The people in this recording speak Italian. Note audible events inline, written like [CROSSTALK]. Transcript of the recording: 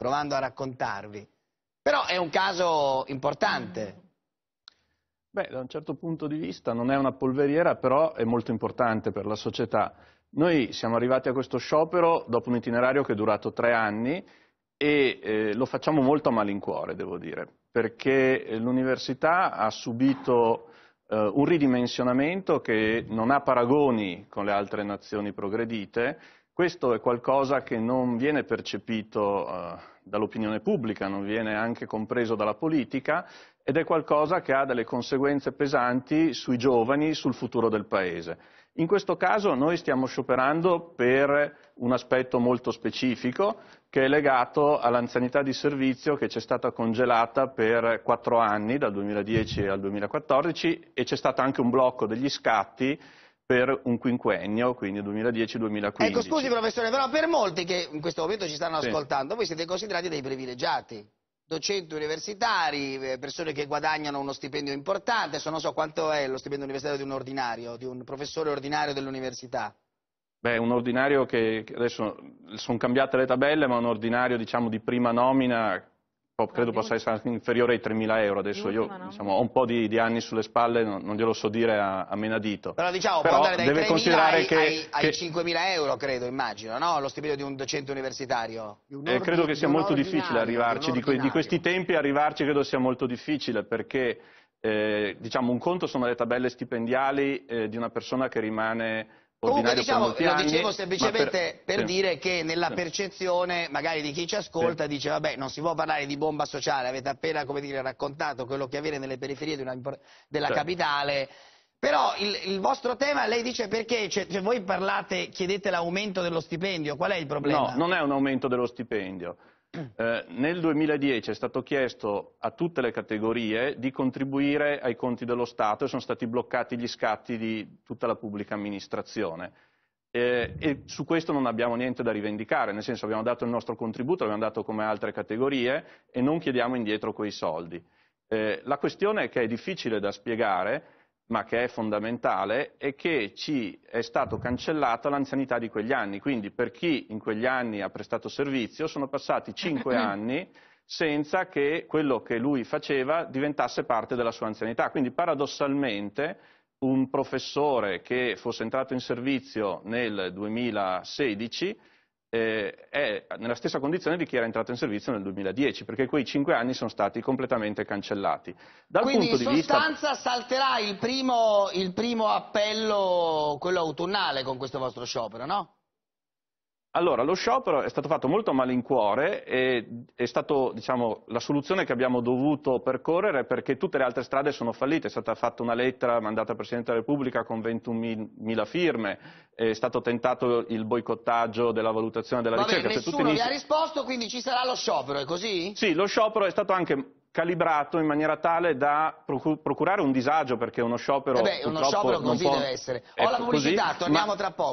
provando a raccontarvi. Però è un caso importante. Beh, da un certo punto di vista non è una polveriera, però è molto importante per la società. Noi siamo arrivati a questo sciopero dopo un itinerario che è durato tre anni e eh, lo facciamo molto a malincuore, devo dire, perché eh, l'università ha subito eh, un ridimensionamento che non ha paragoni con le altre nazioni progredite questo è qualcosa che non viene percepito eh, dall'opinione pubblica, non viene anche compreso dalla politica ed è qualcosa che ha delle conseguenze pesanti sui giovani, sul futuro del Paese. In questo caso noi stiamo scioperando per un aspetto molto specifico che è legato all'anzianità di servizio che c'è stata congelata per quattro anni, dal 2010 al 2014, e c'è stato anche un blocco degli scatti per un quinquennio, quindi 2010-2015. Ecco, scusi professore, però per molti che in questo momento ci stanno sì. ascoltando, voi siete considerati dei privilegiati, docenti universitari, eh, persone che guadagnano uno stipendio importante, non so quanto è lo stipendio universitario di un ordinario, di un professore ordinario dell'università. Beh, un ordinario che adesso sono cambiate le tabelle, ma un ordinario diciamo, di prima nomina credo possa essere anche inferiore ai 3.000 euro. Adesso io no. diciamo, ho un po' di, di, anni sulle spalle, non, non glielo so dire a, a menadito. Però diciamo, Però può andare dai 3.000 che, ai, ai che... 5.000 euro, credo, immagino, no? Lo stipendio di un docente universitario. Un eh, credo che sia molto difficile arrivarci, di, di, questi tempi arrivarci credo sia molto difficile, perché eh, diciamo, un conto sono le tabelle stipendiali eh, di una persona che rimane Comunque diciamo, lo anni, dicevo semplicemente per, per sì, dire che nella sì. percezione magari di chi ci ascolta sì. dice vabbè non si può parlare di bomba sociale, avete appena dire, raccontato quello che avviene nelle periferie una, della capitale, però il, il, vostro tema, lei dice perché, cioè, cioè voi parlate, chiedete l'aumento dello stipendio, qual è il problema? No, non è un aumento dello stipendio. Eh, nel 2010 è stato chiesto a tutte le categorie di contribuire ai conti dello Stato e sono stati bloccati gli scatti di tutta la pubblica amministrazione. Eh, e su questo non abbiamo niente da rivendicare, nel senso abbiamo dato il nostro contributo, abbiamo dato come altre categorie e non chiediamo indietro quei soldi. Eh, la questione è che è difficile da spiegare ma che è fondamentale, è che ci è stato cancellato l'anzianità di quegli anni. Quindi per chi in quegli anni ha prestato servizio sono passati cinque [CLEARS THROAT] anni senza che quello che lui faceva diventasse parte della sua anzianità. Quindi paradossalmente un professore che fosse entrato in servizio nel 2016 eh, è nella stessa condizione di chi era entrato in servizio nel 2010, perché quei cinque anni sono stati completamente cancellati. Dal Quindi in sostanza vista... salterà il primo, il primo appello, quello autunnale, con questo vostro sciopero, no? Allora, lo sciopero è stato fatto molto a malincuore e è stata diciamo, la soluzione che abbiamo dovuto percorrere perché tutte le altre strade sono fallite. È stata fatta una lettera mandata al Presidente della Repubblica con 21.000 firme, è stato tentato il boicottaggio della valutazione della Vabbè, ricerca. Nessuno cioè, vi inizi... ha risposto, quindi ci sarà lo sciopero, è così? Sì, lo sciopero è stato anche calibrato in maniera tale da procurare un disagio perché uno sciopero... Eh beh, uno sciopero così può... deve essere. Ho ecco, la pubblicità, così, torniamo ma... tra poco.